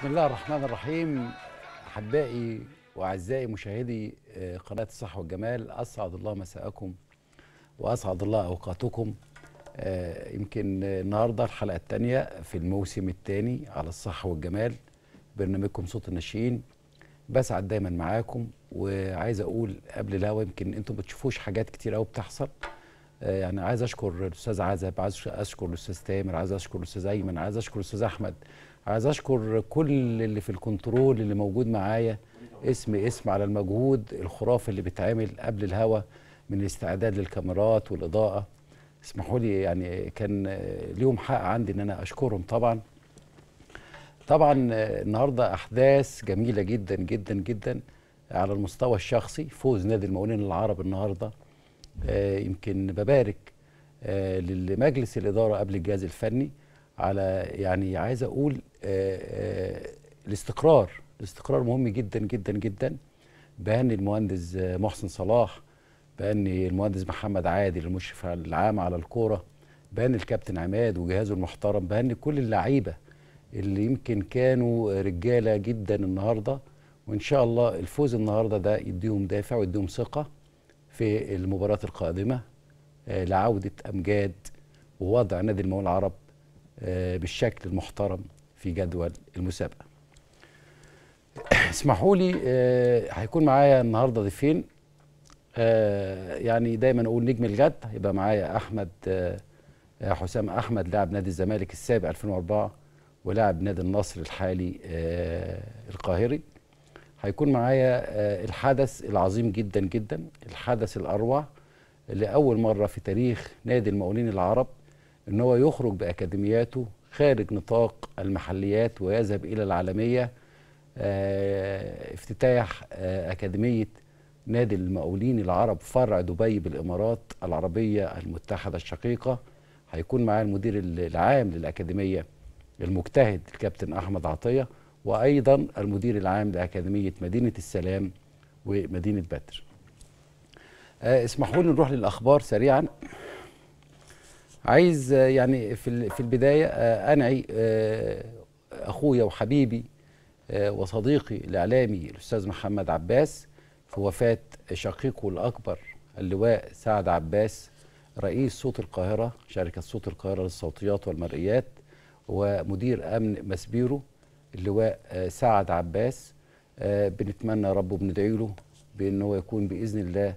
بسم الله الرحمن الرحيم أحبائي وأعزائي مشاهدي آه، قناة الصحة والجمال أسعد الله مساءكم وأسعد الله أوقاتكم آه، يمكن النهاردة الحلقة الثانية في الموسم الثاني على الصحة والجمال برنامجكم صوت الناشئين بسعد دايما معاكم وعايز أقول قبل الهوا يمكن أنتم بتشوفوش حاجات كتير قوي بتحصل آه، يعني عايز اشكر الاستاذ عزب عايز اشكر الاستاذ تامر عايز اشكر الاستاذ ايمن عايز اشكر الاستاذ احمد عايز اشكر كل اللي في الكنترول اللي موجود معايا اسم اسم على المجهود الخرافي اللي بيتعمل قبل الهوا من الاستعداد للكاميرات والاضاءه اسمحوا لي يعني كان ليهم حق عندي ان انا اشكرهم طبعا طبعا النهارده احداث جميله جدا جدا جدا على المستوى الشخصي فوز نادي المقاولين العرب النهارده آه، يمكن ببارك آه، لمجلس الاداره قبل الجهاز الفني على يعني عايز اقول آه، آه، الاستقرار الاستقرار مهم جدا جدا جدا بان المهندس محسن صلاح بان المهندس محمد عادل المشرف العام على الكوره بان الكابتن عماد وجهازه المحترم بان كل اللعيبه اللي يمكن كانوا رجاله جدا النهارده وان شاء الله الفوز النهارده ده يديهم دافع ويديهم ثقه في المباراه القادمه آه، لعوده امجاد ووضع نادي المول العرب آه، بالشكل المحترم في جدول المسابقه اسمحوا لي آه، هيكون معايا النهارده ضيفين آه، يعني دايما اقول نجم الجد يبقى معايا احمد حسام احمد لاعب نادي الزمالك السابق 2004 ولاعب نادي النصر الحالي القاهري هيكون معايا الحدث العظيم جدا جدا الحدث الاروع لاول مره في تاريخ نادي المقاولين العرب ان هو يخرج باكاديمياته خارج نطاق المحليات ويذهب الى العالميه آه، افتتاح آه، اكاديميه نادي المقاولين العرب فرع دبي بالامارات العربيه المتحده الشقيقه هيكون معاه المدير العام للاكاديميه المجتهد الكابتن احمد عطيه وايضا المدير العام لاكاديميه مدينه السلام ومدينه بدر آه، اسمحوا لي نروح للاخبار سريعا عايز آه، يعني في في البدايه آه، انعي آه، اخويا وحبيبي وصديقي الاعلامي الاستاذ محمد عباس في وفاه شقيقه الاكبر اللواء سعد عباس رئيس صوت القاهره شركه صوت القاهره للصوتيات والمرئيات ومدير امن مسبيرو اللواء سعد عباس بنتمنى ربه بندعي له بان هو يكون باذن الله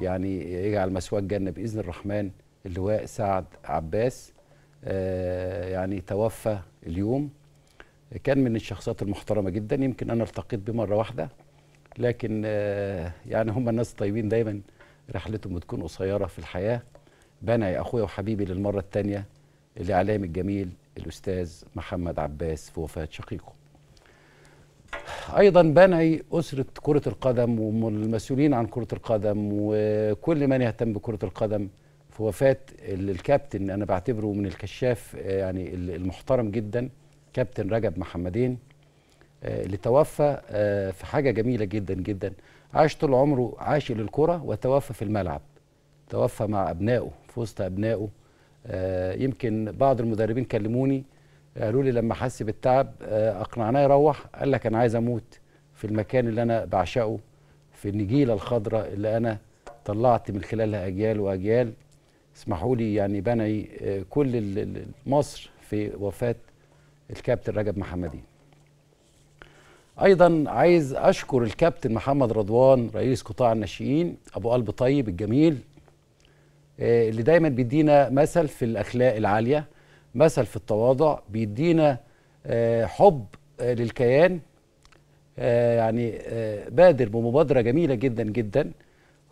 يعني يجعل مسواه الجنه باذن الرحمن اللواء سعد عباس آه، يعني توفى اليوم كان من الشخصيات المحترمة جدا يمكن أنا التقيت به مرة واحدة لكن آه، يعني هم الناس طيبين دايما رحلتهم بتكون قصيرة في الحياة بنى يا أخويا وحبيبي للمرة الثانية الإعلام الجميل الأستاذ محمد عباس في وفاة شقيقه ايضا بنعي اسره كره القدم والمسؤولين عن كره القدم وكل من يهتم بكره القدم في وفاه الكابتن انا بعتبره من الكشاف آه، يعني المحترم جدا كابتن رجب محمدين آه، اللي توفى آه، في حاجه جميله جدا جدا عاش طول عمره عاشق للكره وتوفى في الملعب توفى مع ابنائه في وسط ابنائه يمكن بعض المدربين كلموني قالوا لي لما حس بالتعب اقنعناه يروح قال لك انا عايز اموت في المكان اللي انا بعشقه في النجيله الخضراء اللي انا طلعت من خلالها اجيال واجيال اسمحوا لي يعني بنعي آه، كل مصر في وفاة الكابتن رجب محمدين ايضا عايز اشكر الكابتن محمد رضوان رئيس قطاع الناشئين ابو قلب طيب الجميل آه، اللي دايما بيدينا مثل في الاخلاق العاليه مثل في التواضع بيدينا آه، حب للكيان يعني بادر بمبادره جميله جدا جدا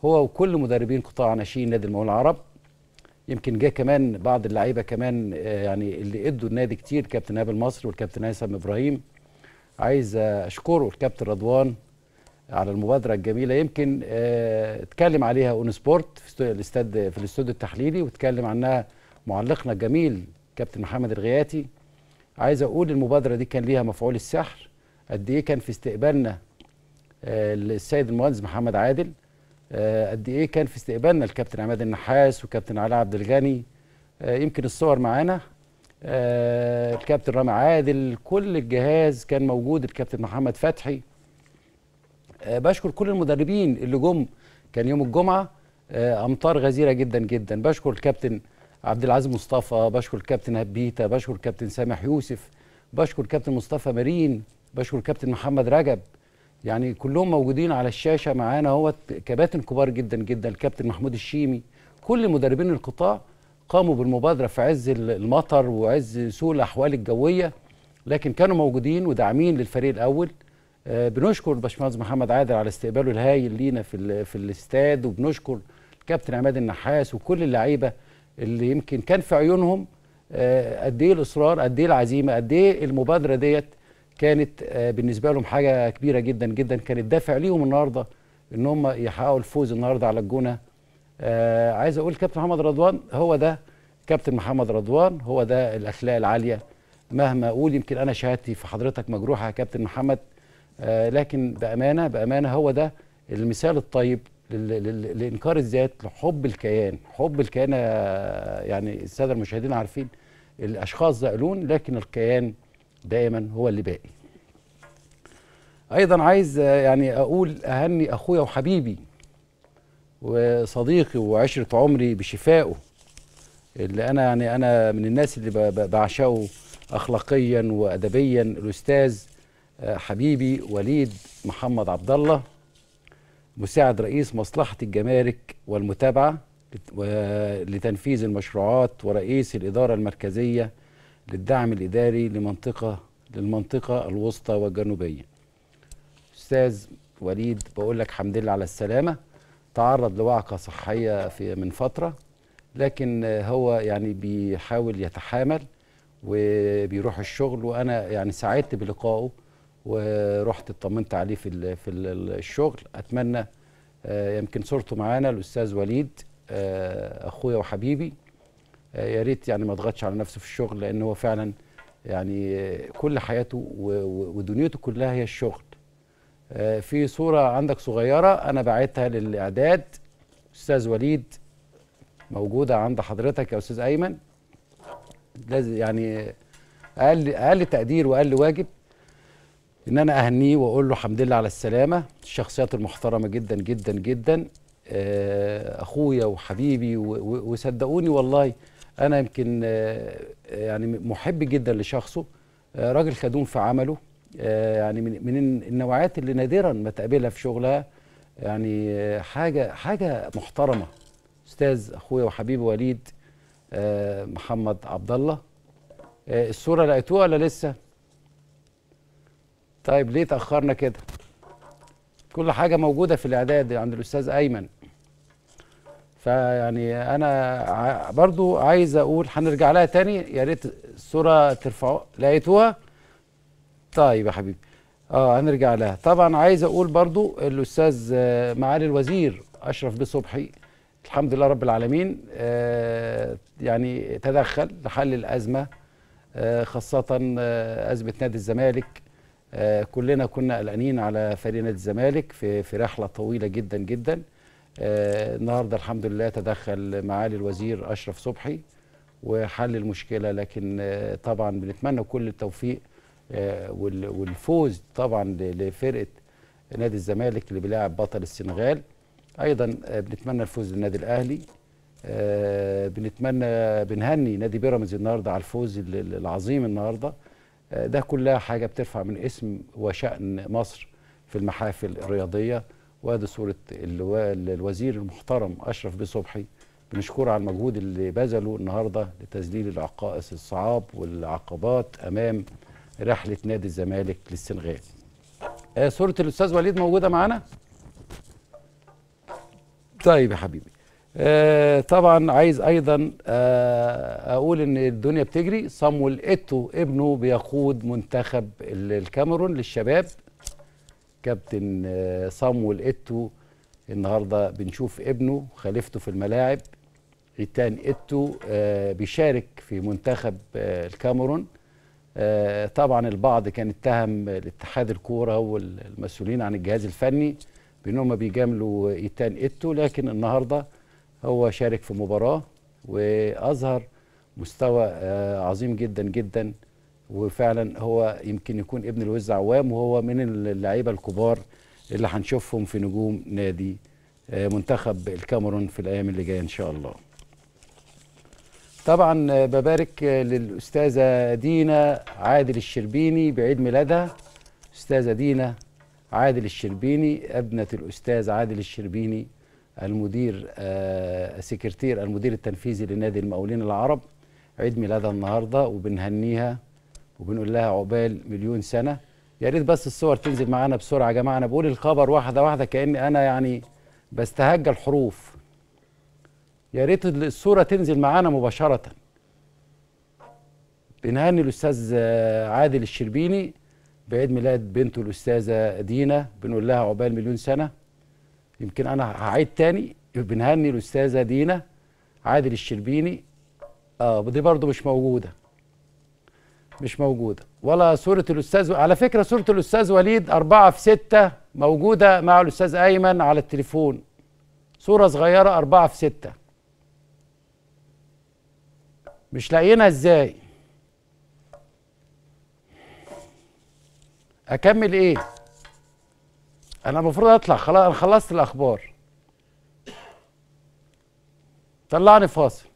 هو وكل مدربين قطاع ناشئين نادي المول العرب يمكن جه كمان بعض اللعيبه كمان آه، يعني اللي ادوا النادي كتير كابتن هاب المصري والكابتن هيثم ابراهيم عايز اشكره الكابتن رضوان على المبادره الجميله يمكن آه، اتكلم عليها اون سبورت في الاستاد في الاستوديو التحليلي واتكلم عنها معلقنا الجميل كابتن محمد الغياتي عايز اقول المبادره دي كان ليها مفعول السحر قد ايه كان في استقبالنا السيد آه، المهندس محمد عادل آه، قد ايه كان في استقبالنا الكابتن عماد النحاس وكابتن علاء عبد الغني آه، يمكن الصور معانا آه، الكابتن رامي عادل كل الجهاز كان موجود الكابتن محمد فتحي بشكر كل المدربين اللي جم كان يوم الجمعه امطار غزيره جدا جدا بشكر الكابتن عبد العزيز مصطفى بشكر الكابتن هبيته بشكر الكابتن سامح يوسف بشكر الكابتن مصطفى مارين بشكر الكابتن محمد رجب يعني كلهم موجودين على الشاشه معانا اهوت كباتن كبار جدا جدا الكابتن محمود الشيمي كل مدربين القطاع قاموا بالمبادره في عز المطر وعز سوء الاحوال الجويه لكن كانوا موجودين وداعمين للفريق الاول آه، بنشكر باشمهندس محمد عادل على استقباله الهايل لينا في في الاستاد وبنشكر الكابتن عماد النحاس وكل اللعيبه اللي يمكن كان في عيونهم آه، قد ايه الاصرار قد ايه العزيمه قد ايه المبادره ديت كانت آه، بالنسبه لهم حاجه كبيره جدا جدا كانت دافع ليهم النهارده ان هم يحققوا الفوز النهارده على الجونه آه، عايز اقول كابتن محمد رضوان هو ده كابتن محمد رضوان هو ده الاخلاق العاليه مهما اقول يمكن انا شهادتي في حضرتك مجروحه يا كابتن محمد آه، لكن بامانه بامانه هو ده المثال الطيب لانكار الذات لحب الكيان حب الكيان يعني الساده المشاهدين عارفين الاشخاص زائلون لكن الكيان دائما هو اللي باقي ايضا عايز آه، يعني اقول اهني اخويا وحبيبي وصديقي وعشره عمري بشفائه اللي انا يعني انا من الناس اللي بعشقه اخلاقيا وادبيا الاستاذ آه، حبيبي وليد محمد عبد الله مساعد رئيس مصلحه الجمارك والمتابعه لتنفيذ المشروعات ورئيس الاداره المركزيه للدعم الإداري لمنطقة للمنطقة الوسطى والجنوبية أستاذ وليد بقول لك حمد لله على السلامة تعرض لوعكة صحية في من فترة لكن هو يعني بيحاول يتحامل وبيروح الشغل وأنا يعني سعدت بلقائه ورحت اطمنت عليه في في الشغل أتمنى آه، يمكن صورته معانا الأستاذ وليد آه، أخويا وحبيبي آه، يا ريت يعني ما ضغطش على نفسه في الشغل لان هو فعلا يعني كل حياته ودنيته كلها هي الشغل آه، في صوره عندك صغيره انا بعتها للاعداد استاذ وليد موجوده عند حضرتك يا استاذ ايمن لازم يعني اقل اقل تقدير واقل واجب ان انا اهنيه واقول له الحمد لله على السلامه الشخصيات المحترمه جدا جدا جدا آه، اخويا وحبيبي وصدقوني والله انا يمكن آه، يعني محب جدا لشخصه آه، راجل خدوم في عمله آه، يعني من النوعيات اللي نادرا ما تقابلها في شغلها يعني حاجه حاجه محترمه استاذ اخويا وحبيبي وليد محمد عبد الله الصوره لقيتوها ولا لسه طيب ليه تاخرنا كده كل حاجه موجوده في الاعداد عند الاستاذ ايمن فيعني انا برضو عايز اقول هنرجع لها تاني يا ريت الصوره ترفعوا لقيتوها طيب يا حبيبي اه هنرجع لها طبعا عايز اقول برضو الاستاذ آه، معالي الوزير اشرف بيه صبحي الحمد لله رب العالمين آه يعني تدخل لحل الازمه آه خاصه آه ازمه نادي الزمالك آه، كلنا كنا قلقانين على فريق نادي الزمالك في في رحله طويله جدا جدا آه، النهارده الحمد لله تدخل معالي الوزير اشرف صبحي وحل المشكله لكن آه، طبعا بنتمنى كل التوفيق آه، والفوز طبعا لفرقه نادي الزمالك اللي بيلاعب بطل السنغال ايضا بنتمنى الفوز للنادي الاهلي بنتمنى بنهني نادي بيراميدز النهارده على الفوز العظيم النهارده ده كلها حاجه بترفع من اسم وشأن مصر في المحافل الرياضيه وادي صوره اللواء الوزير المحترم اشرف بيه صبحي بنشكره على المجهود اللي بذله النهارده لتذليل العقائص الصعاب والعقبات امام رحله نادي الزمالك للسنغال. آه صوره الاستاذ وليد موجوده معانا؟ طيب يا حبيبي. آه طبعا عايز ايضا آه اقول ان الدنيا بتجري صامويل ايتو ابنه بيقود منتخب الكاميرون للشباب كابتن آه، صامويل ايتو النهارده بنشوف ابنه خليفته في الملاعب ايتان ايتو آه، بيشارك في منتخب آه، الكاميرون طبعا البعض كان اتهم الاتحاد الكوره والمسؤولين عن الجهاز الفني بانهم بيجاملوا ايتان ايتو لكن النهارده هو شارك في مباراه واظهر مستوى عظيم جدا جدا وفعلا هو يمكن يكون ابن الوز عوام وهو من اللعيبه الكبار اللي هنشوفهم في نجوم نادي آه، منتخب الكاميرون في الايام اللي جايه ان شاء الله طبعا آه، ببارك آه، للاستاذه دينا عادل الشربيني بعيد ميلادها استاذه دينا عادل الشربيني ابنه الاستاذ عادل الشربيني المدير سكرتير المدير التنفيذي لنادي المقاولين العرب عيد ميلادها النهارده وبنهنيها وبنقول لها عقبال مليون سنه يا ريت بس الصور تنزل معانا بسرعه يا جماعه انا بقول الخبر واحده واحده كاني انا يعني بستهج الحروف يا ريت الصوره تنزل معانا مباشره بنهني الاستاذ عادل الشربيني بعيد ميلاد بنته الاستاذه دينا بنقول لها عقبال مليون سنه يمكن انا هعيد تاني بنهني الاستاذه دينا عادل الشربيني اه دي برضه مش موجوده مش موجودة ولا صورة الأستاذ على فكرة صورة الأستاذ وليد أربعة في ستة موجودة مع الأستاذ أيمن على التليفون صورة صغيرة أربعة في ستة مش لاقيينها إزاي أكمل إيه أنا المفروض أطلع خلاص أنا خلصت الأخبار طلعني فاصل